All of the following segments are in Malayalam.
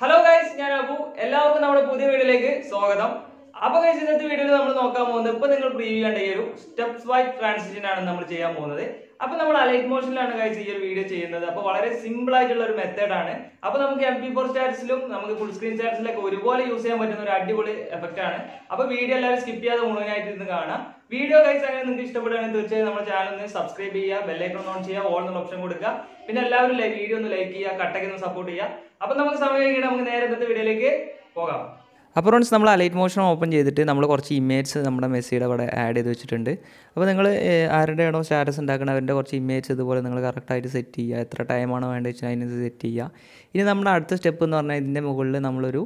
ഹലോ ഗൈസ് ഞാൻ അബു എല്ലാവർക്കും നമ്മുടെ പുതിയ വീഡിയോയിലേക്ക് സ്വാഗതം അപ്പൊ ഗൈസ് ഇന്നത്തെ വീഡിയോയിൽ നമ്മൾ നോക്കാൻ പോകുന്നത് ഇപ്പൊ നിങ്ങൾ പ്രീവ്യൂ ചെയ്യേണ്ട ഈ ഒരു സ്റ്റെപ്സ് വൈ ട്രാൻസിഷൻ ആണ് നമ്മൾ ചെയ്യാൻ പോകുന്നത് അപ്പൊ നമ്മൾ അലൈറ്റ് മോഷനിലാണ് ഗൈസ് ഈ ഒരു വീഡിയോ ചെയ്യുന്നത് അപ്പൊ വളരെ സിമ്പിൾ ആയിട്ടുള്ള ഒരു മെത്തേഡ് ആണ് അപ്പൊ നമുക്ക് എം പി ഫോർ സ്റ്റാറ്റസിലും നമുക്ക് ഫുൾ സ്ക്രീൻ സ്റ്റാറ്റസിലൊക്കെ ഒരുപോലെ യൂസ് ചെയ്യാൻ പറ്റുന്ന ഒരു അടിപൊളി എഫക്റ്റ് ആണ് അപ്പൊ വീഡിയോ എല്ലാവരും സ്കിപ്പ് ചെയ്യാതെ മുഴുവനായിട്ട് ഇരുന്ന് കാണാം വീഡിയോ ഗൈസ് അങ്ങനെ നിങ്ങൾക്ക് ഇഷ്ടപ്പെടുകയാണെങ്കിൽ തീർച്ചയായും നമ്മുടെ ചാനൽ ഒന്ന് സബ്സ്ക്രൈബ് ചെയ്യുക ബെല്ലൈക്കൺ ഓൺ ചെയ്യുക ഓൾ എന്നുള്ള ഓപ്ഷൻ കൊടുക്കുക പിന്നെ എല്ലാവരും വീഡിയോ ഒന്ന് ലൈക്ക് ചെയ്യുക കട്ടയ്ക്ക് ഒന്ന് സപ്പോർട്ട് ചെയ്യുക അപ്പം നമുക്ക് സമയം കഴിക്കട്ടെ നമുക്ക് നേരെ ഇന്നത്തെ വീഡിയോയിലേക്ക് പോകാം അപ്പോൾ ഫ്രണ്ട്സ് നമ്മൾ അലൈറ്റ് മോഷൻ ഓപ്പൺ ചെയ്തിട്ട് നമ്മൾ കുറച്ച് ഇമേജ്സ് നമ്മുടെ മെസ്സിയുടെ അവിടെ ആഡ് ചെയ്ത് വെച്ചിട്ടുണ്ട് അപ്പോൾ നിങ്ങൾ ആണോ സ്റ്റാറ്റസ് ഉണ്ടാക്കണം അവരുടെ കുറച്ച് ഇമേജ്സ് ഇതുപോലെ നിങ്ങൾ കറക്റ്റായിട്ട് സെറ്റ് ചെയ്യുക എത്ര ടൈമാണോ വേണ്ടത് വെച്ചാൽ അതിനകത്ത് സെറ്റ് ചെയ്യുക ഇനി നമ്മുടെ അടുത്ത സ്റ്റെപ്പ് എന്ന് പറഞ്ഞാൽ ഇതിൻ്റെ മുകളിൽ നമ്മളൊരു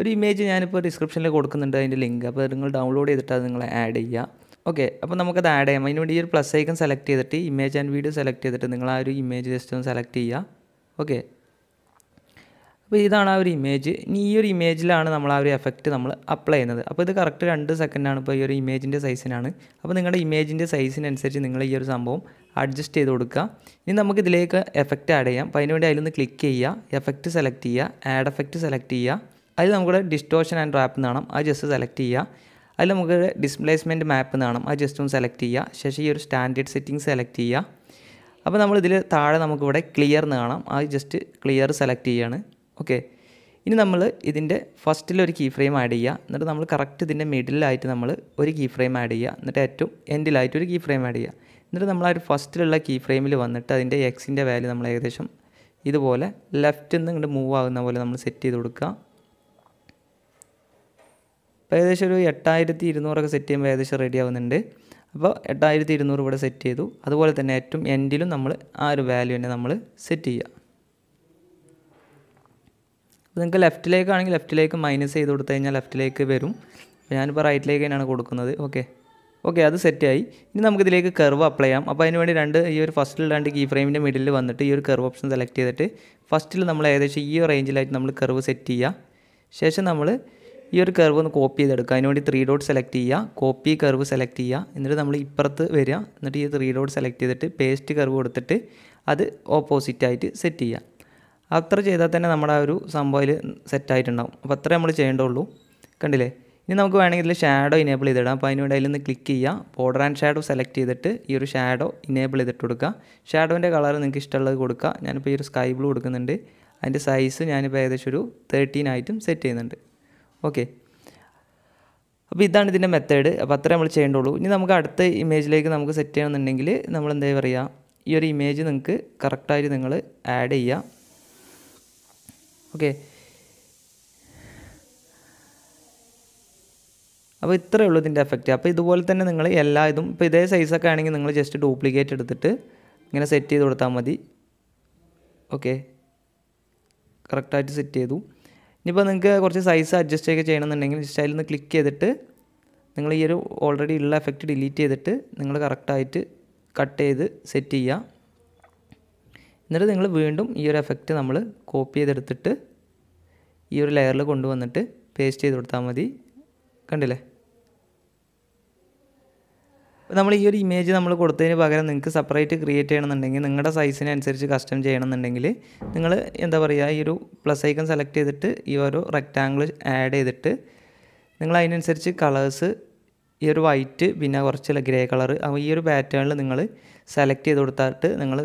ഒരു ഇമേജ് ഞാനിപ്പോൾ ഡിസ്ക്രിപ്ഷനിൽ കൊടുക്കുന്നുണ്ട് അതിൻ്റെ ലിങ്ക് അപ്പോൾ നിങ്ങൾ ഡൗൺലോഡ് ചെയ്തിട്ട് അത് നിങ്ങൾ ആഡ് ചെയ്യുക ഓക്കെ അപ്പോൾ നമുക്കത് ആഡ് ചെയ്യാം അതിന് വേണ്ടി ഈ ഒരു പ്ലസ് ഐക്കൺ സെലക്ട് ചെയ്തിട്ട് ഇമേജ് ആൻഡ് വീഡിയോ സെലക്ട് ചെയ്തിട്ട് നിങ്ങൾ ആ ഒരു ഇമേജ് ജസ്റ്റ് ഒന്ന് സെലക്ട് ചെയ്യുക ഓക്കെ അപ്പോൾ ഇതാണ് ആ ഒരു ഇമേജ് ഇനി ഈ ഒരു ഇമേജിലാണ് നമ്മൾ ആ ഒരു എഫക്റ്റ് നമ്മൾ അപ്ലൈ ചെയ്യുന്നത് അപ്പോൾ ഇത് കറക്റ്റ് രണ്ട് സെക്കൻഡാണ് ഇപ്പോൾ ഈ ഒരു ഇമേജിൻ്റെ സൈസിനാണ് അപ്പോൾ നിങ്ങളുടെ ഇമേജിൻ്റെ സൈസിനനുസരിച്ച് നിങ്ങൾ ഈ ഒരു സംഭവം അഡ്ജസ്റ്റ് ചെയ്ത് കൊടുക്കുക ഇനി നമുക്ക് ഇതിലേക്ക് എഫക്റ്റ് ആഡ് ചെയ്യാം അപ്പോൾ അതിനുവേണ്ടി അതിലൊന്ന് ക്ലിക്ക് ചെയ്യുക എഫക്റ്റ് സെലക്ട് ചെയ്യുക ആഡ് എഫക്റ്റ് സെലക്ട് ചെയ്യുക അതിൽ നമുക്ക് ഡിസ്റ്റോഷൻ ആൻഡ് റാപ്പ് എന്ന് കാണാം അത് ജസ്റ്റ് സെലക്ട് ചെയ്യുക അതിൽ നമുക്ക് ഡിസ്പ്ലേസ്മെൻറ്റ് മാപ്പ് എന്ന് കാണാം അത് ജസ്റ്റ് ഒന്ന് സെലക്ട് ചെയ്യുക ശേഷം ഈ ഒരു സ്റ്റാൻഡേർഡ് സെറ്റിംഗ് സെലക്ട് ചെയ്യുക അപ്പോൾ നമ്മൾ താഴെ നമുക്കിവിടെ ക്ലിയർ എന്ന് കാണാം അത് ജസ്റ്റ് ക്ലിയർ സെലക്ട് ചെയ്യുകയാണ് ഓക്കെ ഇനി നമ്മൾ ഇതിൻ്റെ ഫസ്റ്റിൽ ഒരു കീ ഫ്രെയിം ആഡ് ചെയ്യുക എന്നിട്ട് നമ്മൾ കറക്റ്റ് ഇതിൻ്റെ മിഡിലായിട്ട് നമ്മൾ ഒരു കീ ഫ്രെയിം ആഡ് ചെയ്യുക എന്നിട്ട് ഏറ്റവും എൻഡിലായിട്ട് ഒരു കീ ഫ്രെയിം ആഡ് ചെയ്യുക എന്നിട്ട് നമ്മൾ ആ ഒരു ഫസ്റ്റിലുള്ള കീ ഫ്രെയിമിൽ വന്നിട്ട് അതിൻ്റെ എക്സിൻ്റെ വാല്യൂ നമ്മൾ ഏകദേശം ഇതുപോലെ ലെഫ്റ്റിൽ നിന്ന് ഇങ്ങോട്ട് മൂവ് ആകുന്ന പോലെ നമ്മൾ സെറ്റ് ചെയ്ത് കൊടുക്കുക അപ്പോൾ ഏകദേശം ഒരു എട്ടായിരത്തി ഇരുന്നൂറൊക്കെ സെറ്റ് ചെയ്യുമ്പോൾ ഏകദേശം റെഡി ആവുന്നുണ്ട് അപ്പോൾ എട്ടായിരത്തി ഇരുന്നൂറ് ഇവിടെ സെറ്റ് ചെയ്തു അതുപോലെ തന്നെ ഏറ്റവും എൻഡിലും നമ്മൾ ആ ഒരു വാല്യൂ തന്നെ നമ്മൾ സെറ്റ് ചെയ്യുക നിങ്ങൾക്ക് ലെഫ്റ്റിലേക്കാണെങ്കിൽ ലെഫ്റ്റിലേക്ക് മൈനസ് ചെയ്ത് കൊടുത്തു കഴിഞ്ഞാൽ ലെഫ്റ്റിലേക്ക് വരും ഞാനിപ്പോൾ റൈറ്റിലേക്ക് തന്നെയാണ് കൊടുക്കുന്നത് ഓക്കെ ഓക്കെ അത് സെറ്റായി ഇനി നമുക്കിതിലേക്ക് കർവ് അപ്ലൈ ചെയ്യാം അപ്പോൾ അതിന് വേണ്ടി രണ്ട് ഈ ഒരു ഫസ്റ്റിൽ രണ്ട് കീ ഫ്രെയിമിൻ്റെ മിഡിൽ വന്നിട്ട് ഈ ഒരു കർവ് ഓപ്ഷൻ സെലക്ട് ചെയ്തിട്ട് ഫസ്റ്റിൽ നമ്മൾ ഏകദേശം ഈ റേഞ്ചിലായിട്ട് നമ്മൾ കർവ് സെറ്റ് ചെയ്യുക ശേഷം നമ്മൾ ഈ ഒരു കർവ് ഒന്ന് കോപ്പി ചെയ്തെടുക്കുക അതിനുവേണ്ടി ത്രീ ഡോട്ട് സെലക്ട് ചെയ്യുക കോപ്പി കർവ് സെലക്ട് ചെയ്യുക എന്നിട്ട് നമ്മൾ ഇപ്പുറത്ത് വരിക എന്നിട്ട് ഈ ത്രീ ഡോട്ട് സെലക്ട് ചെയ്തിട്ട് പേസ്റ്റ് കർവ് കൊടുത്തിട്ട് അത് ഓപ്പോസിറ്റായിട്ട് സെറ്റ് ചെയ്യുക അത്ര ചെയ്താൽ തന്നെ നമ്മുടെ ആ ഒരു സംഭവത്തിൽ സെറ്റായിട്ടുണ്ടാകും അപ്പോൾ അത്രേ നമ്മൾ ചെയ്യേണ്ടുള്ളൂ കണ്ടില്ലേ ഇനി നമുക്ക് വേണമെങ്കിൽ ഇതിൽ ഷാഡോ ഇനേബിൾ ചെയ്തിടാം അപ്പോൾ അതിനുവേണ്ടി അതിൽ നിന്ന് ക്ലിക്ക് ചെയ്യുക ബോർഡർ ആൻഡ് ഷാഡോ സെലക്ട് ചെയ്തിട്ട് ഈ ഒരു ഷാഡോ ഇനേബിൾ ചെയ്തിട്ട് കൊടുക്കുക ഷാഡോൻ്റെ കളർ നിങ്ങൾക്ക് ഇഷ്ടമുള്ളത് കൊടുക്കുക ഞാനിപ്പോൾ ഈ ഒരു സ്കൈ ബ്ലൂ കൊടുക്കുന്നുണ്ട് അതിൻ്റെ സൈസ് ഞാനിപ്പോൾ ഏകദേശം ഒരു തേർട്ടീൻ ആയിട്ടും സെറ്റ് ചെയ്യുന്നുണ്ട് ഓക്കെ അപ്പോൾ ഇതാണ് ഇതിൻ്റെ മെത്തേഡ് അപ്പോൾ അത്രേ നമ്മൾ ചെയ്യേണ്ടുള്ളൂ ഇനി നമുക്ക് അടുത്ത ഇമേജിലേക്ക് നമുക്ക് സെറ്റ് ചെയ്യണമെന്നുണ്ടെങ്കിൽ നമ്മൾ എന്താ പറയുക ഈ ഒരു ഇമേജ് നിങ്ങൾക്ക് കറക്റ്റായിട്ട് നിങ്ങൾ ആഡ് ചെയ്യുക ഓക്കെ അപ്പോൾ ഇത്രയേ ഉള്ളൂ ഇതിൻ്റെ എഫക്റ്റ് അപ്പോൾ ഇതുപോലെ തന്നെ നിങ്ങൾ എല്ലാ ഇതും ഇപ്പോൾ ഇതേ സൈസൊക്കെ ആണെങ്കിൽ നിങ്ങൾ ജസ്റ്റ് ഡ്യൂപ്ലിക്കേറ്റ് എടുത്തിട്ട് ഇങ്ങനെ സെറ്റ് ചെയ്ത് കൊടുത്താൽ മതി ഓക്കെ കറക്റ്റായിട്ട് സെറ്റ് ചെയ്തു ഇനിയിപ്പോൾ നിങ്ങൾക്ക് കുറച്ച് സൈസ് അഡ്ജസ്റ്റ് ഒക്കെ ചെയ്യണമെന്നുണ്ടെങ്കിൽ ജസ്റ്റ് അതിൽ നിന്ന് ക്ലിക്ക് ചെയ്തിട്ട് നിങ്ങൾ ഈ ഒരു ഓൾറെഡി ഉള്ള എഫക്റ്റ് ഡിലീറ്റ് ചെയ്തിട്ട് നിങ്ങൾ കറക്റ്റായിട്ട് കട്ട് ചെയ്ത് സെറ്റ് ചെയ്യുക എന്നിട്ട് നിങ്ങൾ വീണ്ടും ഈ ഒരു എഫക്റ്റ് നമ്മൾ കോപ്പി ചെയ്തെടുത്തിട്ട് ഈ ഒരു ലെയറിൽ കൊണ്ടുവന്നിട്ട് പേസ്റ്റ് ചെയ്ത് കൊടുത്താൽ മതി കണ്ടില്ലേ അപ്പോൾ നമ്മൾ ഈ ഒരു ഇമേജ് നമ്മൾ കൊടുത്തതിന് പകരം നിങ്ങൾക്ക് സെപ്പറേറ്റ് ക്രിയേറ്റ് ചെയ്യണമെന്നുണ്ടെങ്കിൽ നിങ്ങളുടെ സൈസിനനുസരിച്ച് കസ്റ്റം ചെയ്യണമെന്നുണ്ടെങ്കിൽ നിങ്ങൾ എന്താ പറയുക ഈ ഒരു പ്ലസ് ഐക്കൺ സെലക്ട് ചെയ്തിട്ട് ഈ ഒരു റെക്റ്റാങ്കിൾ ആഡ് ചെയ്തിട്ട് നിങ്ങൾ അതിനനുസരിച്ച് കളേഴ്സ് ഈ ഒരു വൈറ്റ് പിന്നെ കുറച്ച് ഗ്രേ കളർ അപ്പോൾ ഈ ഒരു പാറ്റേണിൽ നിങ്ങൾ സെലക്ട് ചെയ്ത് കൊടുത്തിട്ട് നിങ്ങൾ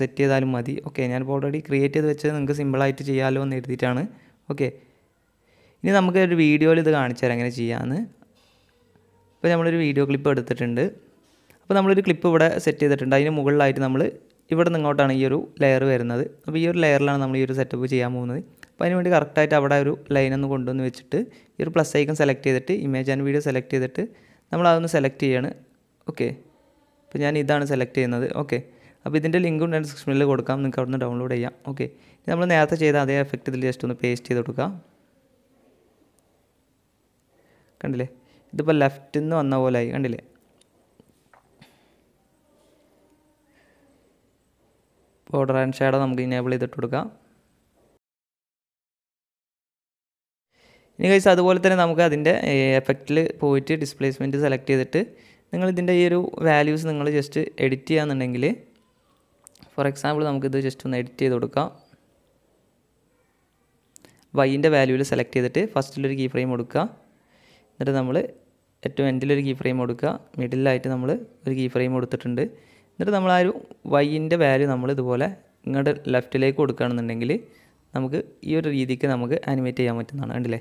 സെറ്റ് ചെയ്താലും മതി ഓക്കെ ഞാനിപ്പോൾ ഓൾറെഡി ക്രിയേറ്റ് ചെയ്ത് വെച്ചത് നിങ്ങൾക്ക് സിമ്പിളായിട്ട് ചെയ്യാമല്ലോ എന്ന് എഴുതിയിട്ടാണ് ഓക്കെ ഇനി നമുക്ക് ഒരു വീഡിയോയിൽ ഇത് കാണിച്ചു തരാം എങ്ങനെ ചെയ്യാമെന്ന് ഇപ്പോൾ നമ്മളൊരു വീഡിയോ ക്ലിപ്പ് എടുത്തിട്ടുണ്ട് അപ്പോൾ നമ്മളൊരു ക്ലിപ്പ് ഇവിടെ സെറ്റ് ചെയ്തിട്ടുണ്ട് അതിന് മുകളിലായിട്ട് നമ്മൾ ഇവിടെ ഇങ്ങോട്ടാണ് ഈ ഒരു ലെയർ വരുന്നത് അപ്പോൾ ഈ ഒരു ലെയറിലാണ് നമ്മൾ ഈ ഒരു സെറ്റപ്പ് ചെയ്യാൻ പോകുന്നത് അപ്പോൾ വേണ്ടി കറക്റ്റായിട്ട് അവിടെ ഒരു ലൈൻ ഒന്ന് കൊണ്ടുവന്ന് വെച്ചിട്ട് ഈ ഒരു പ്ലസ് ഐക്കൺ സെലക്ട് ചെയ്തിട്ട് ഇമേജ് ആൻഡ് വീഡിയോ സെലക്ട് ചെയ്തിട്ട് നമ്മൾ അതൊന്ന് സെലക്ട് ചെയ്യാണ് ഓക്കെ അപ്പോൾ ഞാൻ ഇതാണ് സെലക്ട് ചെയ്യുന്നത് ഓക്കെ അപ്പോൾ ഇതിൻ്റെ ലിങ്കും ഡിസ്ക്രിപ്ഷനിൽ കൊടുക്കാം നിങ്ങൾക്ക് അവിടെ നിന്ന് ഡൗൺലോഡ് ചെയ്യാം ഓക്കെ നമ്മൾ നേരത്തെ ചെയ്ത അതേ എഫക്റ്റ് ഇതിൽ ജസ്റ്റ് ഒന്ന് പേസ്റ്റ് ചെയ്ത് കൊടുക്കുക കണ്ടില്ലേ ഇതിപ്പോൾ ലെഫ്റ്റിൽ നിന്ന് വന്ന പോലെ ആയി കണ്ടില്ലേ ബോർഡർ ആൻഡ് ഷേഡോ നമുക്ക് ഇനേബിൾ ചെയ്തിട്ട് കൊടുക്കാം ഇനി കഴിച്ച് അതുപോലെ തന്നെ നമുക്ക് അതിൻ്റെ എഫക്റ്റിൽ പോയിട്ട് ഡിസ്പ്ലേസ്മെൻറ്റ് സെലക്ട് ചെയ്തിട്ട് നിങ്ങൾ ഇതിൻ്റെ ഈ ഒരു വാല്യൂസ് നിങ്ങൾ ജസ്റ്റ് എഡിറ്റ് ചെയ്യാന്നുണ്ടെങ്കിൽ ഫോർ എക്സാമ്പിൾ നമുക്കിത് ജസ്റ്റ് ഒന്ന് എഡിറ്റ് ചെയ്ത് കൊടുക്കാം വൈൻ്റെ വാല്യൂവിൽ സെലക്ട് ചെയ്തിട്ട് ഫസ്റ്റിലൊരു കീ ഫ്രെയിം കൊടുക്കുക എന്നിട്ട് നമ്മൾ ഏറ്റവും എൻഡിലൊരു കീ ഫ്രെയിം കൊടുക്കുക മിഡിലായിട്ട് നമ്മൾ ഒരു കീ ഫ്രെയിം കൊടുത്തിട്ടുണ്ട് എന്നിട്ട് നമ്മൾ ആ ഒരു വൈൻ്റെ വാല്യൂ നമ്മൾ ഇതുപോലെ ഇങ്ങോട്ട് ലെഫ്റ്റിലേക്ക് കൊടുക്കുകയാണെന്നുണ്ടെങ്കിൽ നമുക്ക് ഈ ഒരു രീതിക്ക് നമുക്ക് ആനിമേറ്റ് ചെയ്യാൻ പറ്റുന്നതാണ് കണ്ടില്ലേ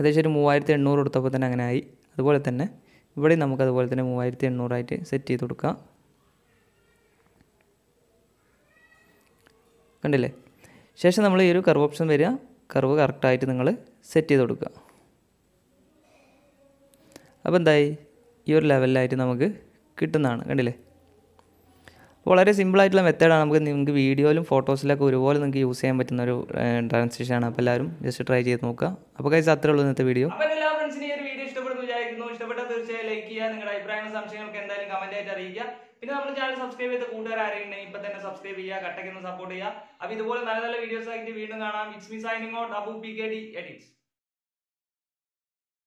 ഏകദേശം ഒരു മൂവായിരത്തി എണ്ണൂറ് കൊടുത്തപ്പോൾ തന്നെ അങ്ങനെ ആയി അതുപോലെ തന്നെ ഇവിടെയും നമുക്ക് അതുപോലെ തന്നെ മൂവായിരത്തി എണ്ണൂറായിട്ട് സെറ്റ് ചെയ്ത് കൊടുക്കാം കണ്ടില്ലേ ശേഷം നമ്മൾ ഈ ഒരു കർവ് ഓപ്ഷൻ വരിക കർവ് കറക്റ്റായിട്ട് നിങ്ങൾ സെറ്റ് ചെയ്ത് കൊടുക്കുക അപ്പോൾ എന്തായി ഈ ഒരു ലെവലിലായിട്ട് നമുക്ക് കിട്ടുന്നതാണ് കണ്ടില്ലേ വളരെ സിമ്പിളായിട്ടുള്ള മെത്തേഡാണ് നമുക്ക് നിങ്ങൾക്ക് വീഡിയോയിലും ഫോട്ടോസിലൊക്കെ ഒരുപോലെ നിങ്ങൾക്ക് യൂസ് ചെയ്യാൻ പറ്റുന്ന ഒരു ട്രാൻസ്ലേഷനാണ് അപ്പോൾ എല്ലാവരും ജസ്റ്റ് ട്രൈ ചെയ്ത് നോക്കുക അപ്പോൾ കഴിച്ച് അത്രേ ഉള്ളൂ ഇന്നത്തെ വീഡിയോ തീർച്ചയായും ലൈക്ക് ചെയ്യുക നിങ്ങളുടെ അഭിപ്രായങ്ങളും സംശയങ്ങളൊക്കെ എന്തായാലും കമന്റ് ആയിട്ട് അറിയിക്കുക പിന്നെ നമ്മുടെ ചാനൽ സബ്സ്ക്രൈബ് ചെയ്ത കൂട്ടുകാർ ആരെയുണ്ടെങ്കിൽ ഇപ്പൊ തന്നെ സബ്സ്ക്രൈബ് ചെയ്യുക കട്ടയ്ക്ക് സപ്പോർട്ട് ചെയ്യുക അപ്പൊ ഇതുപോലെ നല്ല നല്ല വീഡിയോസ് ആയിട്ട് വീണ്ടും കാണാം it's me signing out Abu P K D edits